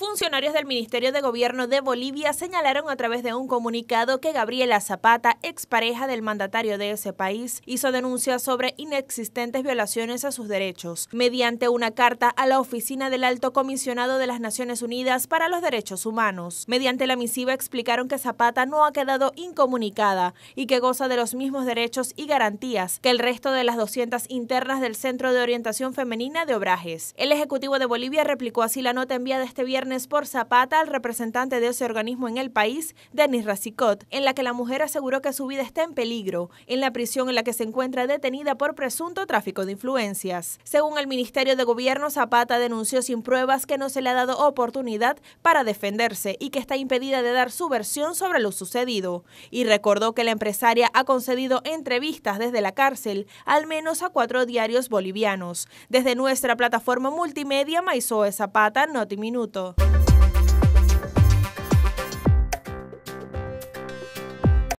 Funcionarios del Ministerio de Gobierno de Bolivia señalaron a través de un comunicado que Gabriela Zapata, expareja del mandatario de ese país, hizo denuncias sobre inexistentes violaciones a sus derechos mediante una carta a la oficina del Alto Comisionado de las Naciones Unidas para los Derechos Humanos. Mediante la misiva explicaron que Zapata no ha quedado incomunicada y que goza de los mismos derechos y garantías que el resto de las 200 internas del Centro de Orientación Femenina de Obrajes. El Ejecutivo de Bolivia replicó así la nota enviada este viernes por Zapata al representante de ese organismo en el país, Denis Racicot, en la que la mujer aseguró que su vida está en peligro en la prisión en la que se encuentra detenida por presunto tráfico de influencias. Según el Ministerio de Gobierno, Zapata denunció sin pruebas que no se le ha dado oportunidad para defenderse y que está impedida de dar su versión sobre lo sucedido. Y recordó que la empresaria ha concedido entrevistas desde la cárcel al menos a cuatro diarios bolivianos. Desde nuestra plataforma multimedia, Maizoe Zapata, Noti Minuto.